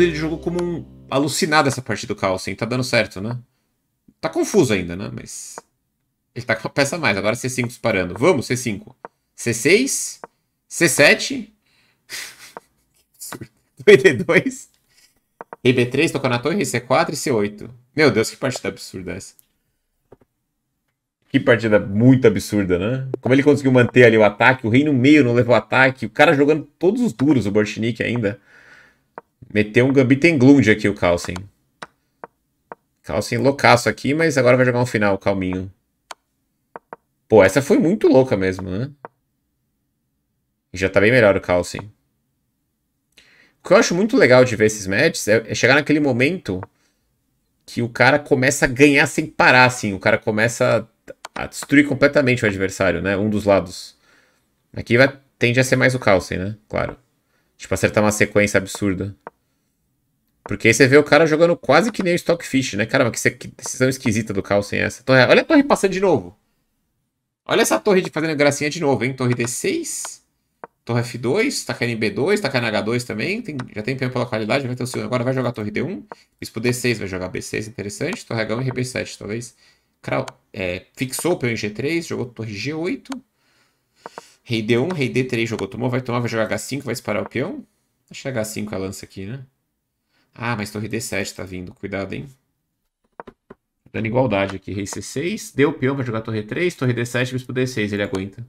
ele jogou como um alucinado essa partida do hein? Assim, tá dando certo, né? Tá confuso ainda, né? Mas ele tá com uma peça a mais. Agora C5 disparando. Vamos, C5. C6. C7. D2. Rei B3, tocando na torre, C4 e C8. Meu Deus, que partida absurda essa. Que partida muito absurda, né? Como ele conseguiu manter ali o ataque, o rei no meio não levou ataque, o cara jogando todos os duros, o Borchnik ainda. Meteu um em Englund aqui o Carlsen. Carlsen loucaço aqui, mas agora vai jogar um final calminho. Pô, essa foi muito louca mesmo, né? Já tá bem melhor o Carlsen. O que eu acho muito legal de ver esses matches é, é, chegar naquele momento que o cara começa a ganhar sem parar, assim. O cara começa a, a destruir completamente o adversário, né? Um dos lados. Aqui vai, tende a ser mais o Carlsen, né? Claro. Tipo, acertar uma sequência absurda. Porque aí você vê o cara jogando quase que nem o Stockfish, né? Caramba, que, decisão esquisita do Carlsen essa. Torre, olha a torre passando de novo. Olha essa torre de fazendo gracinha de novo, hein? Torre D6. Torre F2, tá caindo em B2, tá caindo em H2 também. Tem, já tem tempo pela qualidade, vai ter o seu. Agora vai jogar torre D1. Bispo D6 vai jogar B6, interessante. Torre H1 e RB7, talvez. Crau, é, fixou o peão em G3, jogou torre G8. Rei D1, rei D3 jogou, tomou, vai tomar, vai jogar H5, vai disparar o peão. Deixa H5 é a lança aqui, né? Ah, mas torre D7 tá vindo. Cuidado, hein? Dando igualdade aqui. Rei C6. Deu peão pra jogar torre 3. Torre D7, bispo D6. Ele aguenta.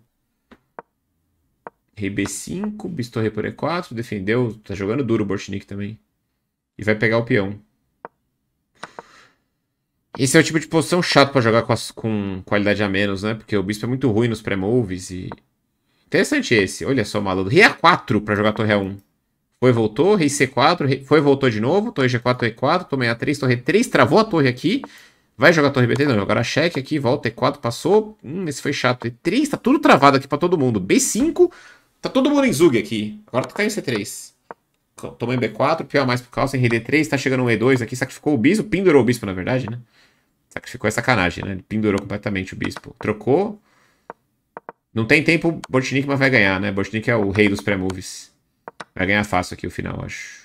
Rei B5. Bispo torre por E4. Defendeu. Tá jogando duro o Bortnik também. E vai pegar o peão. Esse é o tipo de posição chato para jogar com, as, com, qualidade a menos, né? Porque o bispo é muito ruim nos pré-moves e... Interessante esse. Olha só, maluco. Rei A4 para jogar torre A1. Foi, voltou, rei C4, foi, voltou de novo, torre G4, E4, torre a3 torre 3, travou a torre aqui. Vai jogar a torre B3? Não, agora cheque aqui, volta E4, passou. Hum, esse foi chato. E3, tá tudo travado aqui pra todo mundo. B5, tá todo mundo em Zug aqui. Agora tu caiu em C3. Tomei B4, pior mais por causa, em D3, tá chegando um E2 aqui, sacrificou o bispo, pendurou o bispo, na verdade, né? Sacrificou é sacanagem, né? Ele pendurou completamente o bispo. Trocou. Não tem tempo, Botnik, mas vai ganhar, né? Botnik é o rei dos pré-moves. Vai ganhar fácil aqui o final, acho.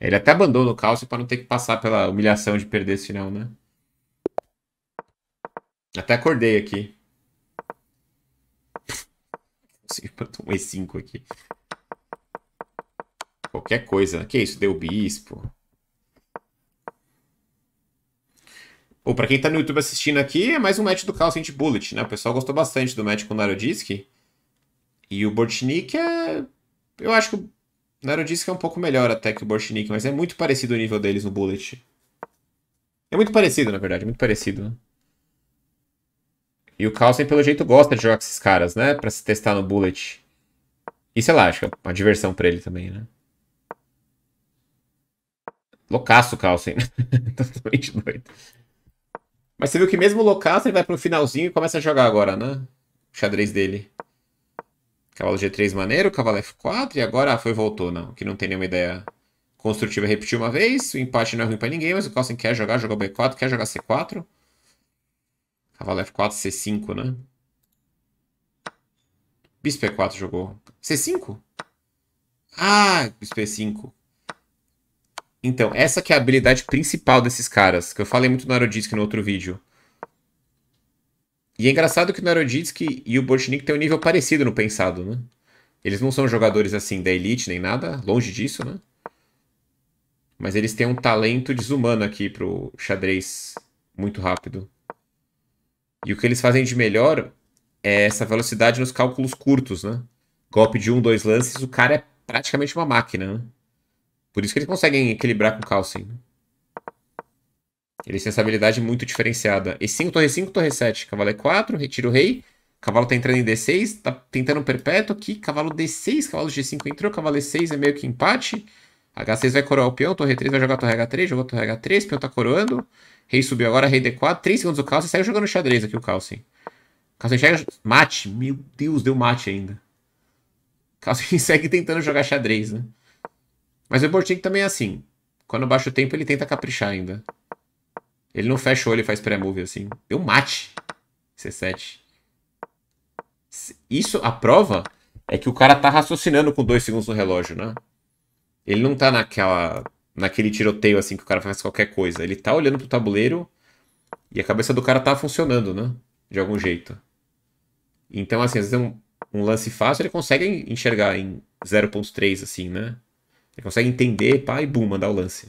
Ele até abandona o cálcio para não ter que passar pela humilhação de perder esse final, né? Até acordei aqui. Consegui botar um E5 aqui. Qualquer coisa. Né? Que isso? Deu bispo. Bom, pra quem tá no YouTube assistindo aqui, é mais um match do Chaos Anti Bullet, né? O pessoal gostou bastante do match com o Narodisk. E o Bortnik é. Eu acho que que é um pouco melhor até que o Borchnik, mas é muito parecido o nível deles no Bullet. É muito parecido, na verdade, muito parecido. E o Carlsen, pelo jeito, gosta de jogar com esses caras, né? Pra se testar no Bullet. E sei lá, acho que é uma diversão pra ele também, né? Loucaço o Carlsen. Totalmente doido. Mas você viu que mesmo o Loucaço ele vai pro finalzinho e começa a jogar agora, né? O xadrez dele. Cavalo G3 maneiro, cavalo F4 e agora ah, foi voltou, não. Que não tem nenhuma ideia construtiva. Repetiu uma vez, o empate não é ruim pra ninguém, mas o Carlsen quer jogar, jogou B4, quer jogar C4. Cavalo F4, C5, né? Bispo E4 jogou. C5? Ah, Bispo E5. Então, essa que é a habilidade principal desses caras, que eu falei muito na Aerodisk no outro vídeo. E é engraçado que o Naroditsky e o Botnik têm um nível parecido no pensado, né? Eles não são jogadores assim da elite nem nada, longe disso, né? Mas eles têm um talento desumano aqui pro xadrez muito rápido. E o que eles fazem de melhor é essa velocidade nos cálculos curtos, né? Golpe de um, dois lances, o cara é praticamente uma máquina, né? Por isso que eles conseguem equilibrar com o Carlsen. Né? Eles têm essa habilidade muito diferenciada. E5, torre 5, torre 7. Cavalo E4, é retira o rei. Cavalo tá entrando em D6, tá tentando um perpétuo aqui. Cavalo D6, cavalo G5 entrou, cavalo E6 é meio que empate. H6 vai coroar o peão, torre 3 vai jogar torre H3, jogou torre H3, peão tá coroando. Rei subiu agora, rei D4, 3 segundos o e segue jogando xadrez aqui o Calcin. Calcin enxerga, mate, meu Deus, deu mate ainda. Calcin segue tentando jogar xadrez, né? Mas o Bortink também é assim, quando baixa o tempo ele tenta caprichar ainda. Ele não fecha o olho e faz pré-move assim. Deu mate. C7. Isso, a prova é que o cara tá raciocinando com dois segundos no relógio, né? Ele não tá naquela, naquele tiroteio assim que o cara faz qualquer coisa. Ele tá olhando pro tabuleiro e a cabeça do cara tá funcionando, né? De algum jeito. Então, assim, às vezes é um, um lance fácil, ele consegue enxergar em 0.3, assim, né? Ele consegue entender, pá, e bum, mandar o lance.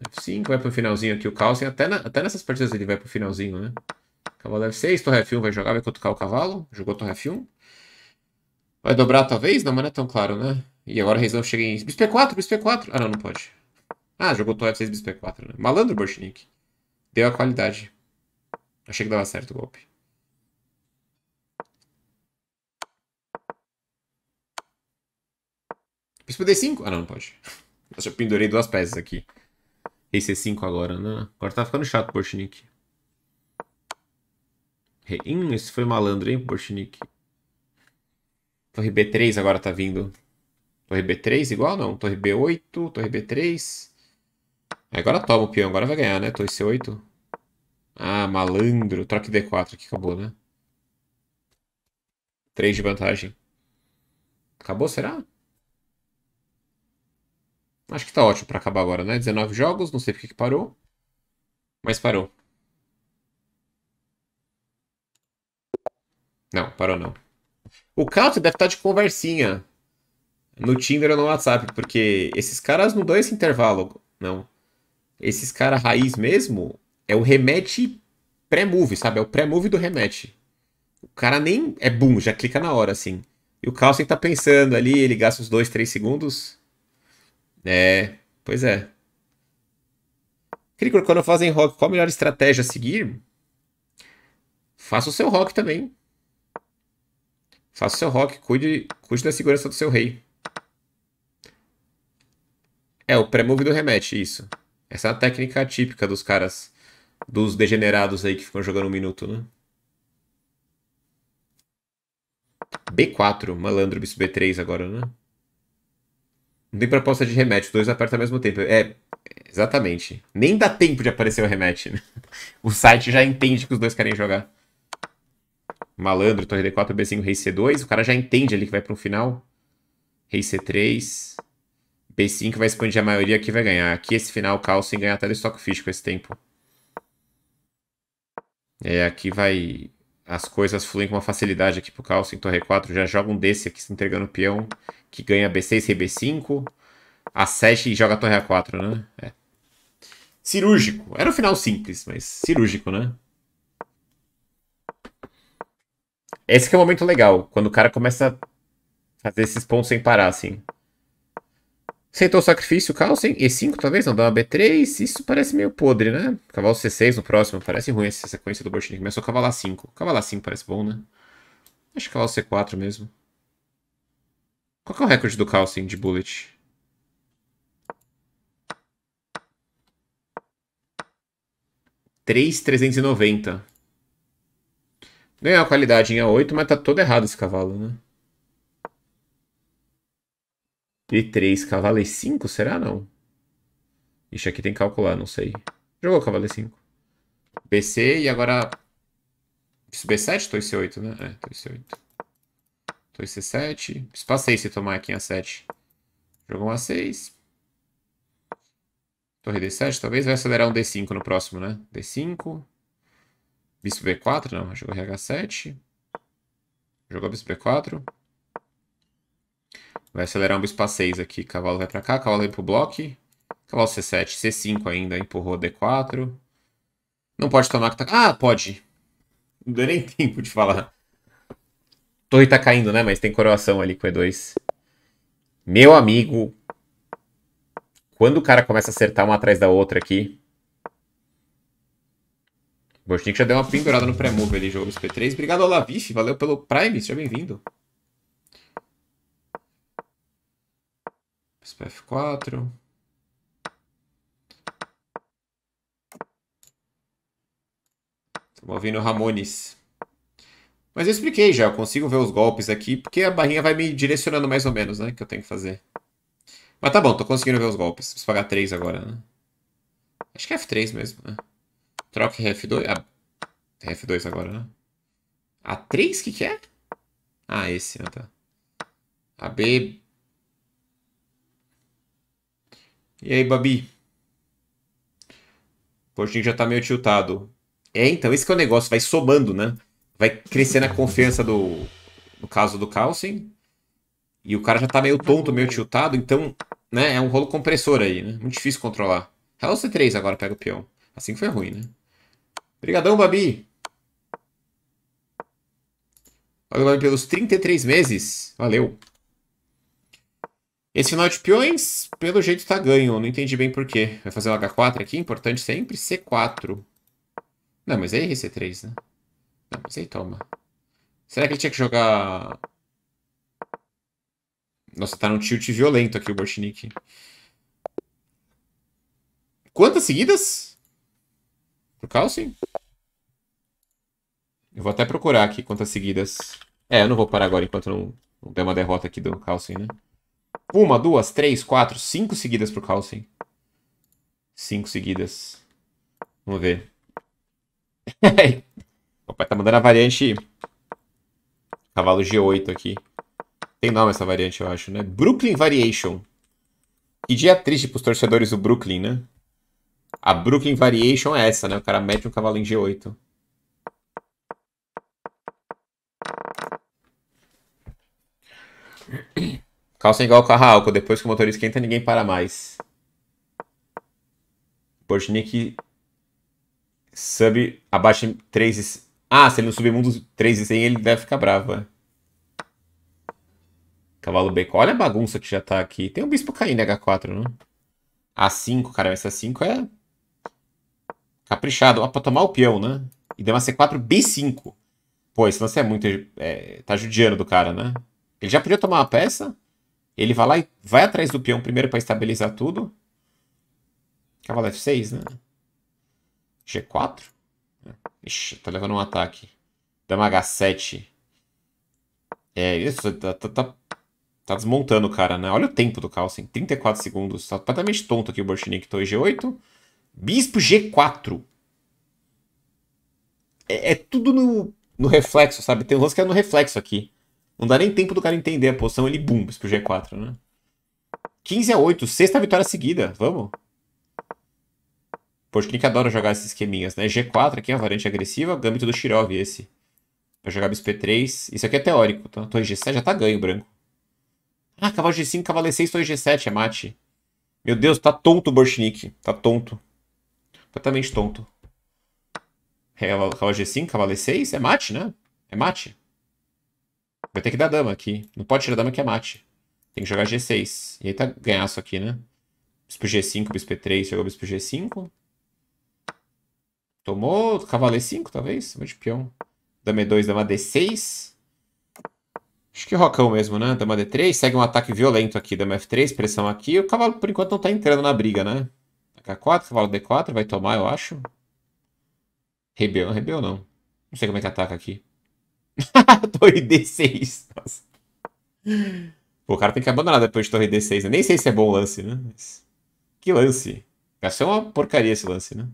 F5 vai pro finalzinho aqui. O Carlsen, até, na, até nessas partidas ele vai pro finalzinho, né? Cavalo F6, Torre F1 vai jogar, vai cutucar o cavalo. Jogou Torre F1. Vai dobrar talvez? Não, mas não é tão claro, né? E agora Reizão chega em... Bispo e 4 Bispo e 4 Ah, não, não pode. Ah, jogou Torre F6, Bispo e 4 Né? Malandro, Borchnik. Deu a qualidade. Achei que dava certo o golpe. Bispo D5? Ah, não, não pode. Nossa, eu pendurei duas peças aqui. Rei C5 agora, né? Agora tá ficando chato, Porchnik. Rei... Hum, esse foi malandro, hein, Porchnik? Torre B3 agora tá vindo. Torre B3 igual não? Torre B8, Torre B3. É, agora toma o peão, agora vai ganhar, né? Torre C8. Ah, malandro. Troque D4 aqui, acabou, né? 3 de vantagem. Acabou, será? Acho que tá ótimo para acabar agora, né? 19 jogos, não sei porque que parou. Mas parou. Não, parou não. O Counter deve estar tá de conversinha no Tinder ou no WhatsApp, porque esses caras não dão esse intervalo, não. Esses caras raiz mesmo é o remete pré-move, sabe? É o pré-move do remete. O cara nem é boom, já clica na hora, assim. E o Carlsen tá pensando ali, ele gasta uns 2, 3 segundos é, pois é. Cricor, quando fazem rock, qual a melhor estratégia a seguir? Faça o seu rock também. Faça o seu rock, cuide, cuide da segurança do seu rei. É, o pré-move do remete, isso. Essa é a técnica típica dos caras, dos degenerados aí que ficam jogando um minuto, né? B4, malandro, bispo B3 agora, né? Não tem proposta de rematch, os dois apertam ao mesmo tempo. É, exatamente. Nem dá tempo de aparecer o rematch. Né? O site já entende que os dois querem jogar. Malandro, torre D4, B5, rei C2. O cara já entende ali que vai para um final. Rei C3. B5 vai expandir a maioria que vai ganhar. Aqui esse final, calça e ganhar até o estoque físico esse tempo. É, aqui vai... As coisas fluem com uma facilidade aqui pro Calcio em torre 4. Já joga um desse aqui se entregando o peão que ganha B6 cb 5 A7 e joga torre A4, né? É. Cirúrgico. Era um final simples, mas cirúrgico, né? Esse é o momento legal, quando o cara começa a fazer esses pontos sem parar, assim. Aceitou o sacrifício, cavalo sem E5, talvez, não dá uma B3. Isso parece meio podre, né? Cavalo C6 no próximo, parece ruim essa sequência do Bolshevik. Começou só cavalar 5. Cavalar 5 parece bom, né? Acho que cavalo C4 mesmo. Qual é o recorde do Calcin de bullet? Três trezentos e noventa. qualidade em A8, mas tá todo errado esse cavalo, né? E3, cavalo E5? Será não? Ixi, aqui tem que calcular, não sei. Jogou cavalo E5. BC e agora... Isso B7? ou C8, né? É, C8. 2 C7. Espacei se tomar aqui em A7. Jogou um A6. Torre D7, talvez. Vai acelerar um D5 no próximo, né? D5. Bispo B4, não. Jogou RH7. Jogou bispo B4. Vai acelerar um bispo A6 aqui. Cavalo vai pra cá, cavalo vem pro bloco. Cavalo C7, C5 ainda. Empurrou D4. Não pode tomar que tá... Ah, pode! Não deu nem tempo de falar. Torre tá caindo, né? Mas tem coroação ali com E2. Meu amigo. Quando o cara começa a acertar uma atrás da outra aqui. que já deu uma pendurada no pré-move ali, jogo SP 3 Obrigado, Olavif. Valeu pelo Prime. Seja bem-vindo. spf 4 Estamos ouvindo Ramones. Mas eu expliquei já, eu consigo ver os golpes aqui, porque a barrinha vai me direcionando mais ou menos, né? Que eu tenho que fazer. Mas tá bom, tô conseguindo ver os golpes. Preciso pagar 3 agora, né? Acho que é F3 mesmo, né? Troca F2. Ah, F2 agora, né? A3 que que é? Ah, esse, né? Tá. AB. E aí, Babi? O Portinho já tá meio tiltado. É, então, esse que é o negócio, vai somando, né? vai crescendo a confiança do. No caso do Carlsen. E o cara já tá meio tonto, meio tiltado, então, né, é um rolo compressor aí, né? Muito difícil controlar. Real C3 agora pega o peão. Assim foi ruim, né? Obrigadão, Babi! Valeu, Babi, pelos 33 meses. Valeu. Esse final de peões, pelo jeito, tá ganho. Não entendi bem porquê. Vai fazer o H4 aqui, importante sempre. C4. Não, mas é RC3, né? Mas aí toma. Será que ele tinha que jogar... Nossa, tá num tilt violento aqui o Borchnik. Quantas seguidas? Pro Calcium? Eu vou até procurar aqui quantas seguidas. É, eu não vou parar agora enquanto não, não der uma derrota aqui do Calcium, né? Uma, duas, três, quatro, cinco seguidas pro Calcium. Cinco seguidas. Vamos ver. É, Papai tá mandando a variante cavalo G8 aqui. Tem nome essa variante, eu acho, né? Brooklyn Variation. Que dia triste pros torcedores do Brooklyn, né? A Brooklyn Variation é essa, né? O cara mete um cavalo em G8. Calça igual com a álcool. Depois que o motor esquenta, ninguém para mais. Portnik sub abaixo 3 ah, se ele não subir mundo 3 e 100, ele deve ficar bravo, é. Cavalo B. Olha a bagunça que já tá aqui. Tem um bispo caindo em H4, né? A5, cara. Essa 5 é... Caprichado. Ah, pra tomar o peão, né? E deu uma C4, B5. Pô, esse lance é muito... É, tá judiando do cara, né? Ele já podia tomar uma peça. Ele vai lá e vai atrás do peão primeiro pra estabilizar tudo. Cavalo F6, né? G4. Ixi, tá levando um ataque. Dama H7. É, isso tá, tá, tá, tá desmontando o cara, né? Olha o tempo do Carlsen, 34 segundos. Tá completamente tonto aqui o tô em G8. Bispo G4. É, é, tudo no, no reflexo, sabe? Tem um lance que é no reflexo aqui. Não dá nem tempo do cara entender a posição, ele bum, bispo G4, né? 15 a 8, sexta vitória seguida. Vamos. Sport adora jogar esses esqueminhas, né? G4 aqui é a variante agressiva, gambito do Shirov esse. Vai jogar bispo 3 Isso aqui é teórico, tá? Torre G7 já tá ganho, branco. Ah, cavalo G5, cavalo E6, torre G7, é mate. Meu Deus, tá tonto o Borchnik. Tá tonto. Completamente tonto. É, cavalo G5, cavalo E6, é mate, né? É mate. Vai ter que dar dama aqui. Não pode tirar dama que é mate. Tem que jogar G6. E aí tá ganhaço aqui, né? Bispo G5, bispo 3 jogou bispo G5. Tomou cavaleiro 5, talvez? Tomou de peão. Dama E2, dama D6. Acho que rocão é mesmo, né? Dama D3, segue um ataque violento aqui. Dama F3, pressão aqui. o cavalo, por enquanto, não tá entrando na briga, né? H4, cavalo D4, vai tomar, eu acho. Rebeu, rebeu não. Não sei como é que ataca aqui. torre D6. Nossa. Pô, o cara tem que abandonar depois de torre D6. Né? nem sei se é bom o lance, né? Mas... Que lance. Vai ser uma porcaria esse lance, né?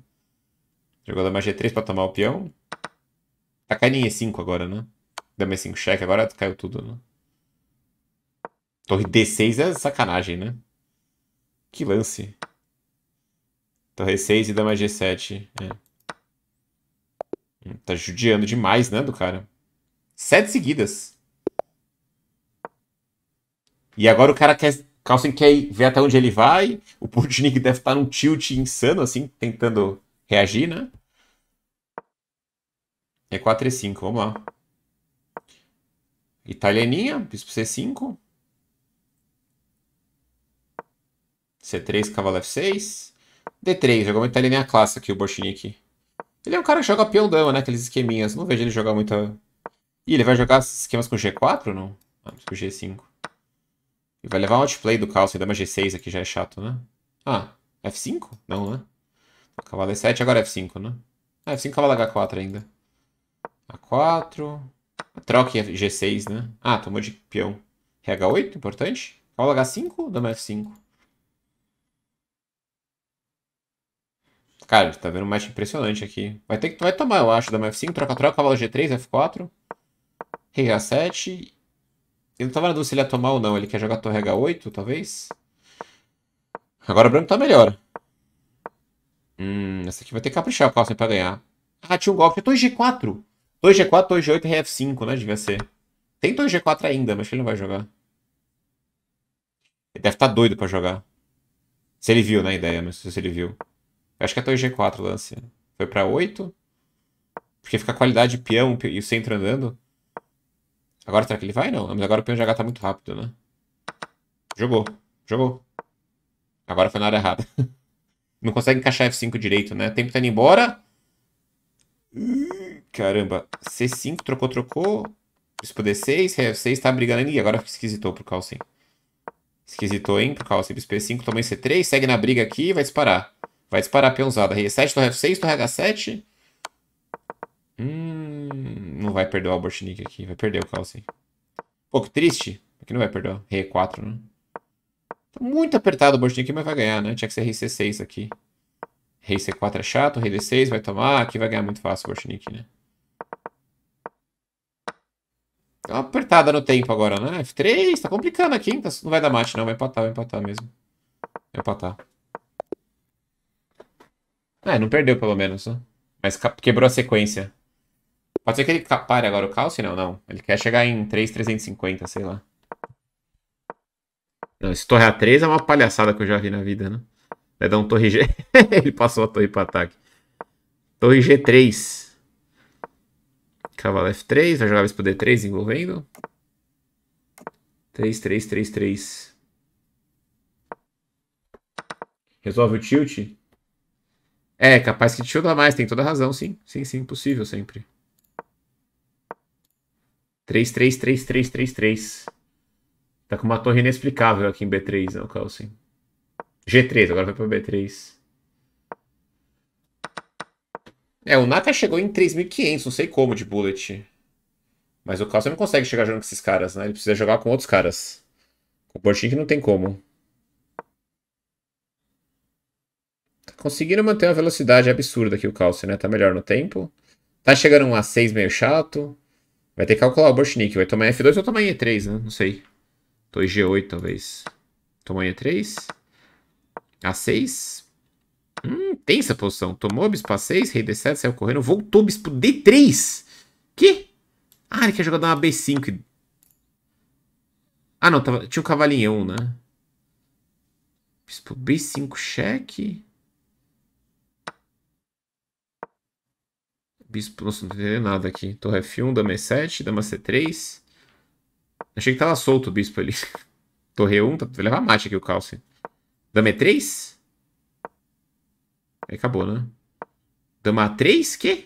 Jogou dama G3 pra tomar o peão. Tá caindo em E5 agora, né? Dama E5 cheque, agora caiu tudo, né? Torre D6 é sacanagem, né? Que lance. Torre e 6 e dama G7. É. Hum, tá judiando demais, né, do cara. Sete seguidas. E agora o cara quer. Carlsen quer ver até onde ele vai. O Putnik deve estar tá num tilt insano, assim, tentando reagir, né? E4, é E5, vamos lá. Italianinha, bispo C5. C3, cavalo F6. D3, jogou uma italianinha clássica aqui, o Boschnik. Ele é um cara que joga peão-dama, né? Aqueles esqueminhas. Não vejo ele jogar muita... Ih, ele vai jogar esquemas com G4 ou não? Ah, com G5. E vai levar um outplay do calço Carlsen, dama G6 aqui, já é chato, né? Ah, F5? Não, né? Cavalo é E7, agora é F5, né? Ah, F5, é cavalo H4 ainda. A4. Troque G6, né? Ah, tomou de peão. RH8, importante. Cavalo H5, dama F5. Cara, tá vendo um match impressionante aqui. Vai ter que vai tomar, eu acho, dama F5, troca-troca, cavalo G3, F4. Rei H7. Ele não tava na dúvida se ele ia tomar ou não. Ele quer jogar torre H8, talvez. Agora o branco tá melhor. Hum, essa aqui vai ter que caprichar o Carlsen pra ganhar. Ah, tinha um golpe. 2G4. 2G4, 2G8 e RF5, né? Devia ser. Tem 2G4 ainda, mas ele não vai jogar. Ele deve estar tá doido pra jogar. Se ele viu, né, ideia, mas se ele viu. Eu acho que é 2G4 o lance. Foi pra 8. Porque fica a qualidade de peão e o centro andando. Agora será que ele vai? Não. Mas agora o peão de H tá muito rápido, né? Jogou. Jogou. Agora foi na hora errada. Não consegue encaixar F5 direito, né? Tempo tá indo embora. Caramba. C5, trocou, trocou. Bispo D6, F6, tá brigando ali. Agora esquisitou pro Carlsen. Esquisitou, hein? Pro Carlsen, Bispo E5, tomou em C3. Segue na briga aqui e vai disparar. Vai disparar a peãozada. e 7 torre F6, torre H7. Hum, não vai perder o Albertnik aqui. Vai perder o Carlsen. Pô, que triste. Aqui não vai perder. e 4 né? Tá muito apertado o boardinho aqui, mas vai ganhar, né? Tinha que ser rei C6 aqui. Rei C4 é chato, rei D6 vai tomar. Aqui vai ganhar muito fácil o boardinho aqui, né? Tá uma apertada no tempo agora, né? F3, tá complicando aqui, hein? Tá, não vai dar mate, não. Vai empatar, vai empatar mesmo. Vai empatar. É, não perdeu pelo menos, né? Mas quebrou a sequência. Pode ser que ele pare agora o Calcio? Não, não. Ele quer chegar em 3,350, sei lá. Não, esse torre A3 é uma palhaçada que eu já vi na vida, né? Vai dar um torre G. Ele passou a torre para ataque. Torre G3. Cavalo F3. Vai jogar isso D3 envolvendo. 3, 3, 3, 3. Resolve o tilt? É, capaz que tilda mais, tem toda razão, sim. Sim, sim, possível sempre. 3, 3, 3, 3, 3, 3. Tá com uma torre inexplicável aqui em B3, não, Kelsen. G3, agora vai pra B3. É, o Naka chegou em 3.500, não sei como, de bullet. Mas o Kelsen não consegue chegar jogando com esses caras, né? Ele precisa jogar com outros caras. Com o Borchink não tem como. Tá conseguindo manter uma velocidade absurda aqui o Kelsen, né? Tá melhor no tempo. Tá chegando um A6 meio chato. Vai ter que calcular o Borchnik. Vai tomar F2 ou tomar E3, né? Não sei. 2G8, talvez. Tomou E3. A6. Hum, tensa a posição. Tomou bispo A6, rei D7, saiu correndo. Voltou bispo D3. Que? Ah, ele quer jogar uma B5. Ah, não. Tava... Tinha um cavalinho E1, né? Bispo B5 cheque. Bispo, nossa, não tô entendendo nada aqui. Torre F1, dama E7, dama C3. Achei que tava solto o bispo ali. Torre 1, tá, vai levar mate aqui o calce. Dama E3? É Aí acabou, né? Dama A3? Que?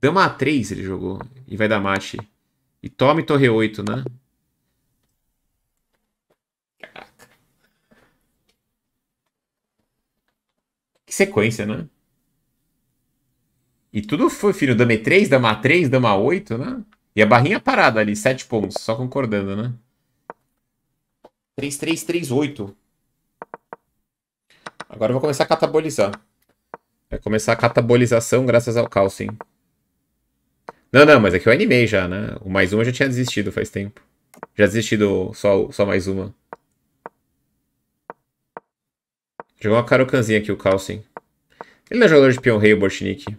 Dama A3 ele jogou. E vai dar mate. E tome torre 8, né? Caraca. Que sequência, né? E tudo foi, filho. Dama E3, é Dama 3 Dama 8, né? E a barrinha parada ali, 7 pontos, só concordando, né? 3338. Agora eu vou começar a catabolizar. Vai começar a catabolização graças ao calcium Não, não, mas é que eu animei já, né? O mais uma eu já tinha desistido faz tempo. Já desistido só, só mais uma. Jogou uma carocanzinha aqui o calcium Ele não é jogador de peão rei, o Borchnik.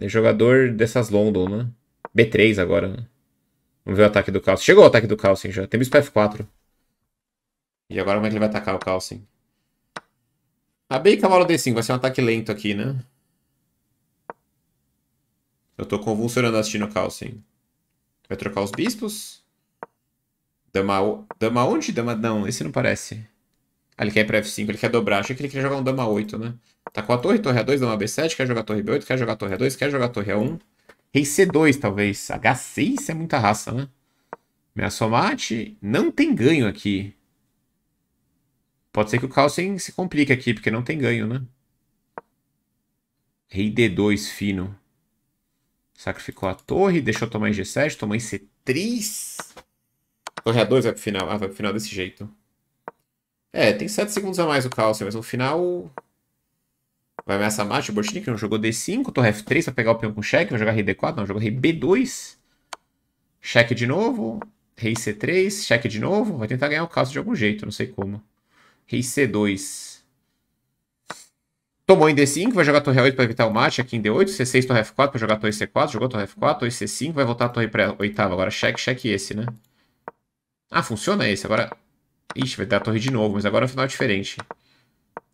É jogador dessas London, né? B3 agora, né? Vamos ver o ataque do Carlsen. Chegou o ataque do Carlsen já. Tem bispo F4. E agora como é que ele vai atacar o Carlsen? A B e cavalo D5. Vai ser um ataque lento aqui, né? Eu tô convulsionando assistindo o Carlsen. Vai trocar os bispos? Dama, dama onde? Dama não. Esse não parece. Ah, ele quer ir pra F5, ele quer dobrar. Achei que ele queria jogar um dama 8, né? Tá com a torre, torre A2, é dama B7, quer jogar torre B8, quer jogar torre A2, é quer jogar torre A1. É Rei C2, talvez. H6 é muita raça, né? Minha somate não tem ganho aqui. Pode ser que o Carlsen se complique aqui, porque não tem ganho, né? Rei D2 fino. Sacrificou a torre, deixou tomar em G7, tomou em C3. Torre A2 vai pro final. Ah, vai pro final desse jeito. É, tem 7 segundos a mais o Calcio, mas no final. Vai ameaçar mate. O tipo, Bortini, que não jogou D5, torre F3 pra pegar o peão com cheque. Vai jogar rei D4, não, jogou rei B2. Cheque de novo. Rei C3, cheque de novo. Vai tentar ganhar o Calcio de algum jeito, não sei como. Rei C2. Tomou em D5, vai jogar torre A8 pra evitar o mate. Aqui em D8, C6, torre F4 pra jogar torre C4. Jogou torre F4, torre C5, vai voltar a torre pra oitava. Agora cheque, cheque esse, né? Ah, funciona esse. Agora Ixi, vai ter a torre de novo, mas agora o é final é diferente.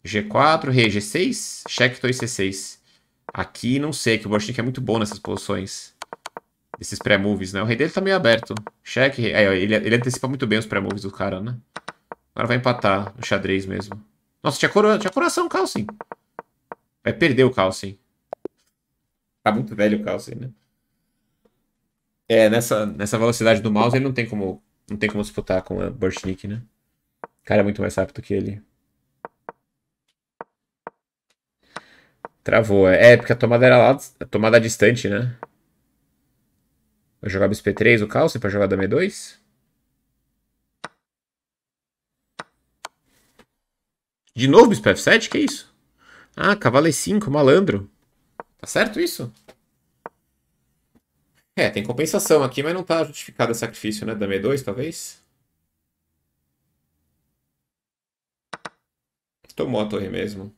G4, rei G6, cheque torre C6. Aqui não sei, que o Borchnik é muito bom nessas posições. Esses pré-moves, né? O rei dele tá meio aberto. Cheque, rei. É, ele, ele antecipa muito bem os pré-moves do cara, né? Agora vai empatar no xadrez mesmo. Nossa, tinha, coroa, tinha coração o Carlsen. Vai perder o Carlsen. Tá muito velho o Carlsen, né? É, nessa, nessa velocidade do mouse ele não tem como, não tem como disputar com o Borchnik, né? cara é muito mais rápido que ele. Travou. É, é, porque a tomada era lá. A tomada distante, né? Vai jogar SP3 o calce pra jogar Dame 2? De novo Bisp F7? Que isso? Ah, cavalo E5, malandro. Tá certo isso? É, tem compensação aqui, mas não tá justificado o sacrifício, né? Dame 2, talvez? Tomou a torre mesmo.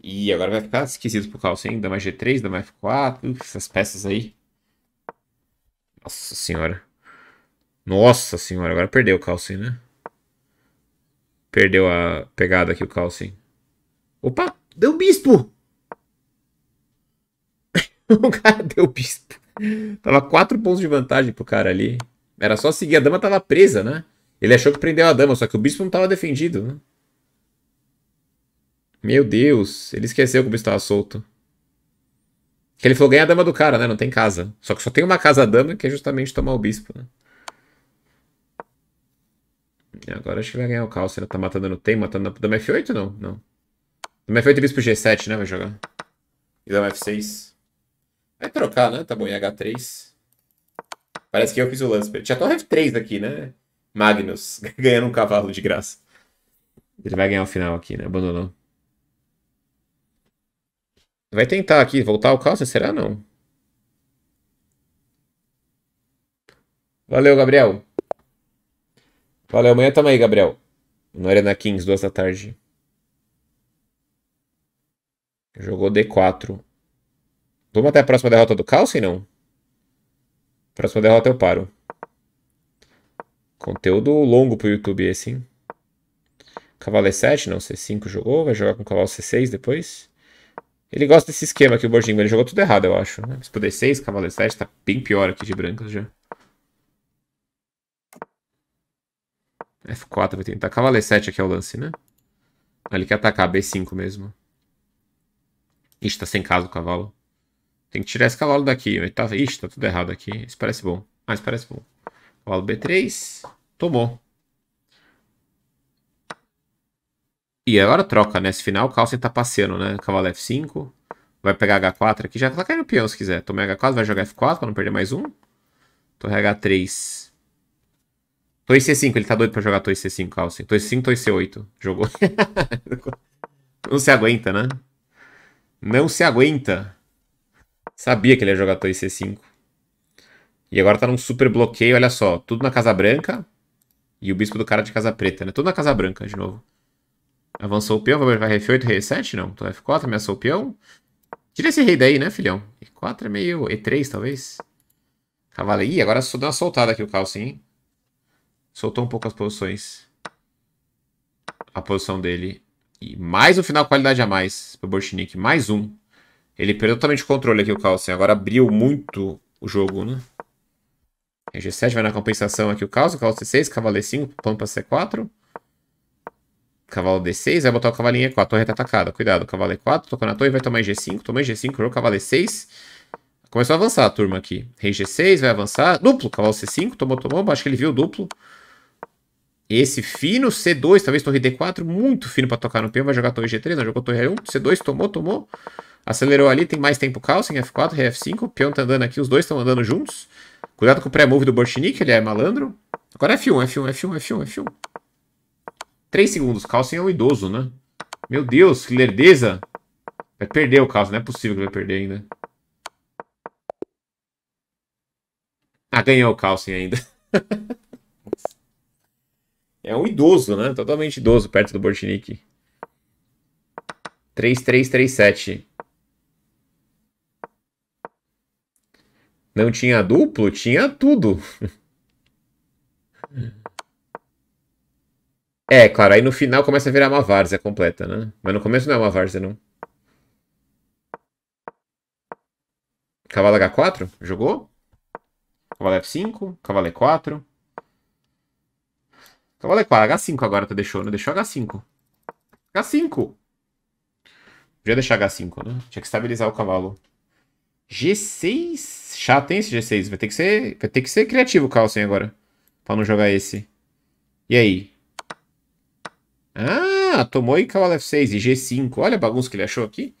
E agora vai ficar esquisito pro Carlsen, hein? Dama G3, Dama F4, essas peças aí. Nossa senhora. Nossa senhora, agora perdeu o Carlsen, né? Perdeu a pegada aqui o Carlsen. Opa, deu bispo! o cara deu bispo. Tava quatro pontos de vantagem pro cara ali. Era só seguir, a dama tava presa, né? Ele achou que prendeu a dama, só que o bispo não tava defendido, né? Meu Deus, ele esqueceu que o bicho tava solto. Que ele falou, ganhar a dama do cara, né? Não tem casa. Só que só tem uma casa dama, que é justamente tomar o bispo, né? E agora acho que vai ganhar o Ele Tá matando no tem, matando na dama F8 não? Não. Dama F8 e bispo G7, né? Vai jogar. E dama F6. Vai trocar, né? Tá bom, e H3. Parece que eu fiz o lance. Tinha torre F3 aqui, né? Magnus, ganhando um cavalo de graça. Ele vai ganhar o final aqui, né? Abandonou. Vai tentar aqui voltar ao calça? Será não? Valeu, Gabriel. Valeu, amanhã tamo aí, Gabriel. No Arena Kings, duas da tarde. Jogou D4. Vamos até a próxima derrota do Calci, não? Próxima derrota eu paro. Conteúdo longo pro YouTube esse, hein? Cavalo é E7, não. C5 jogou. Vai jogar com cavalo C6 depois. Ele gosta desse esquema aqui, o Borginho. Ele jogou tudo errado, eu acho. Né? Se puder 6, d 7, tá bem pior aqui de brancas já. F4 vai tentar. Cavaleiro 7 aqui é o lance, né? Ah, ele quer atacar B5 mesmo. Ixi, tá sem casa o cavalo. Tem que tirar esse cavalo daqui. Ele né? tá... Ixi, tá tudo errado aqui. Isso parece bom. Ah, isso parece bom. Cavalo B3. Tomou. E agora troca, né? Se final o Carlsen tá passeando, né? Cavalo F5. Vai pegar H4 aqui. Já tá cai no peão se quiser. Tomei H4, vai jogar F4 pra não perder mais um. Torre H3. Torre C5. Ele tá doido pra jogar Torre C5, Carlsen. Torre C5, Torre C8. Jogou. não se aguenta, né? Não se aguenta. Sabia que ele ia jogar Torre C5. E agora tá num super bloqueio, olha só. Tudo na Casa Branca. E o bispo do cara de Casa Preta, né? Tudo na Casa Branca, de novo. Avançou o peão, vai marcar F8, R7? Não, então F4, ameaçou é o peão. Tira esse rei daí, né, filhão? E4 é meio... E3, talvez? Cavalo... Ih, agora deu uma soltada aqui o Carlsen, hein? Soltou um pouco as posições. A posição dele. E mais um final qualidade a mais pro Borchnik. Mais um. Ele perdeu totalmente o controle aqui o Carlsen. Agora abriu muito o jogo, né? E G7 vai na compensação aqui o Carlsen. Carlsen C6, cavalo E5, plano pra C4. Cavalo D6, vai botar o cavalinho E4. A torre tá atacada. Cuidado, cavalo E4, tocou na torre, vai tomar G5. Tomou G5, coroa, cavalo E6. Começou a avançar a turma aqui. Rei G6, vai avançar. Duplo, cavalo C5, tomou, tomou. Acho que ele viu o duplo. Esse fino, C2, talvez torre D4, muito fino para tocar no peão. Vai jogar torre G3, não jogou torre r 1 C2, tomou, tomou. Acelerou ali, tem mais tempo em F4, Rei F5. O peão tá andando aqui, os dois estão andando juntos. Cuidado com o pré-move do Borchnik, ele é malandro. Agora F1, F1, F1, F1, F1. 3 segundos. Carlsen é um idoso, né? Meu Deus, que lerdeza. Vai perder o Carlsen. Não é possível que vai perder ainda. Ah, ganhou o Carlsen ainda. é um idoso, né? Totalmente idoso perto do 3-3-3-7. Não tinha duplo? Tinha tudo. É, claro, aí no final começa a virar uma várzea completa, né? Mas no começo não é uma várzea, não. Cavalo H4? Jogou? Cavalo F5, cavalo E4. Cavalo E4, H5 agora tu tá deixou, né? deixou H5. H5! Podia deixar H5, né? Tinha que estabilizar o cavalo. G6? Chato, hein, esse G6? Vai ter que ser, vai ter que ser criativo o Carlsen agora. Pra não jogar esse. E aí? Ah, tomou e cavalo F6 e G5. Olha a bagunça que ele achou aqui.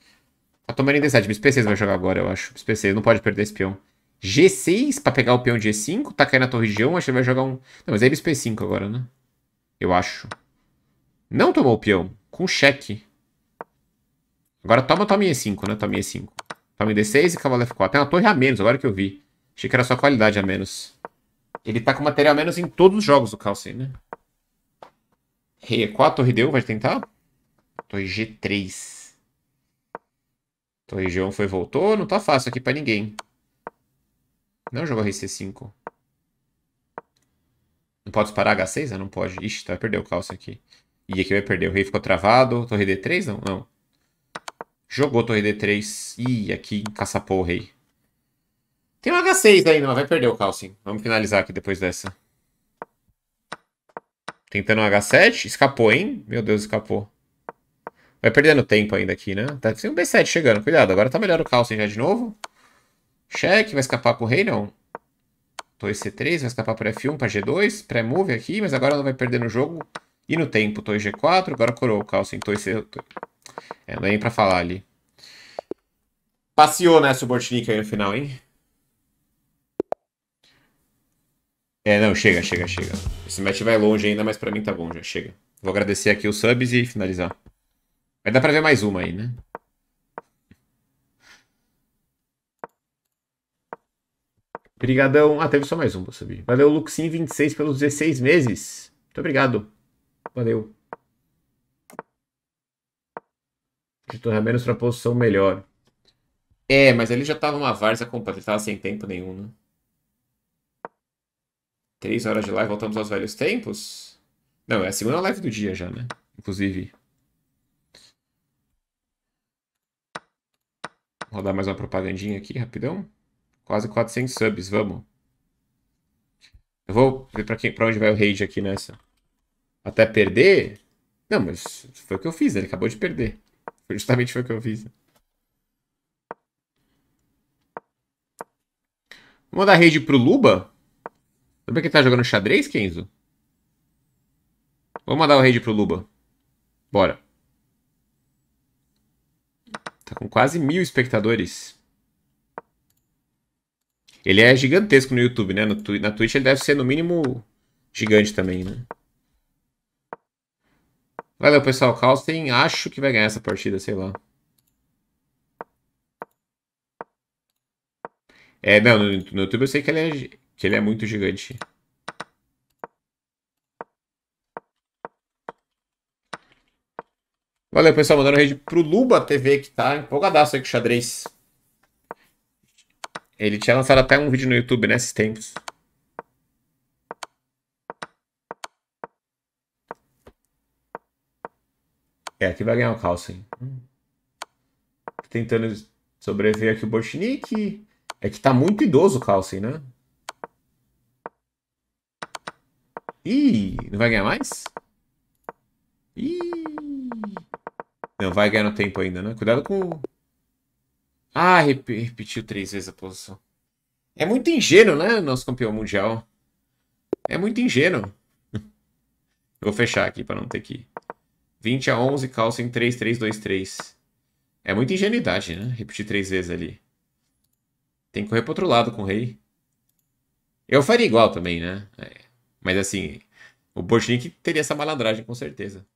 Tá tomando em D7. Bispo P6 vai jogar agora, eu acho. Bispo P6 não pode perder esse peão. G6 pra pegar o peão de G5. Tá caindo na torre de 1. Acho que ele vai jogar um... Não, mas é Bispo P5 agora, né? Eu acho. Não tomou o peão. Com cheque. Agora toma, toma em E5, né? Toma E5. Toma em D6 e cavalo F4. Tem uma torre a menos, agora que eu vi. Achei que era só qualidade a menos. Ele tá com material a menos em todos os jogos do Calcin, né? Rei E4, torre D1 vai tentar? Torre G3. Torre G1 foi voltou. Não tá fácil aqui pra ninguém. Não jogou Rei C5. Não pode disparar H6? Ah, não pode. Ixi, tá, vai perder o calço aqui. E aqui vai perder. O rei ficou travado. Torre D3? Não, não. Jogou torre D3. Ih, aqui encaçapou o rei. Tem um H6 ainda, mas vai perder o calço. Hein? Vamos finalizar aqui depois dessa. Tentando um H7. Escapou, hein? Meu Deus, escapou. Vai perdendo tempo ainda aqui, né? Tá, tem um B7 chegando, cuidado. Agora tá melhor o Carlsen já de novo. Cheque, vai escapar pro rei, não. 2C3, vai escapar pro F1, pra G2. Pré-move aqui, mas agora não vai perder no jogo. E no tempo, 2G4, agora coroa o Carlsen, 2C... É, não é nem pra falar ali. Passeou, né, Subotnik aí no final, hein? É, não, chega, chega, chega. Esse match vai longe ainda, mas pra mim tá bom já, chega. Vou agradecer aqui os subs e finalizar. Vai dar pra ver mais uma aí, né? Obrigadão. Ah, teve só mais um, subir. Valeu, Luxin26 pelos 16 meses. Muito obrigado. Valeu. a menos pra posição melhor. É, mas ele já tava uma várzea completa, ele tava sem tempo nenhum, né? Três horas de live, voltamos aos velhos tempos? Não, é a segunda live do dia já, né? Inclusive. Vou rodar mais uma propagandinha aqui, rapidão. Quase 400 subs, vamos. Eu vou ver pra, quem, pra onde vai o raid aqui nessa. Até perder? Não, mas foi o que eu fiz, ele acabou de perder. Justamente foi o que eu fiz. Vou mandar raid pro Luba? Lembra que ele tá jogando xadrez, Kenzo? Vamos mandar o raid pro Luba. Bora. Tá com quase mil espectadores. Ele é gigantesco no YouTube, né? No, na Twitch ele deve ser no mínimo gigante também, né? Valeu, pessoal. Carlsen acho que vai ganhar essa partida, sei lá. É, não, no, no YouTube eu sei que ele é que ele é muito gigante. Valeu, pessoal. Mandando rede pro Luba TV, que tá empolgadaço aí com o xadrez. Ele tinha lançado até um vídeo no YouTube nesses né, tempos. É, aqui vai ganhar o calça, hein? tentando sobreviver aqui o Borchnik. É que tá muito idoso o Carlsen, né? Ih, não vai ganhar mais? Ih. Não, vai ganhar no tempo ainda, né? Cuidado com... Ah, rep repetiu três vezes a posição. É muito ingênuo, né? Nosso campeão mundial. É muito ingênuo. Eu vou fechar aqui pra não ter que... 20 a 11, calça em 3, 3, 2, 3. É muita ingenuidade, né? Repetir três vezes ali. Tem que correr pro outro lado com o rei. Eu faria igual também, né? É. Mas assim, o Botnik teria essa malandragem com certeza.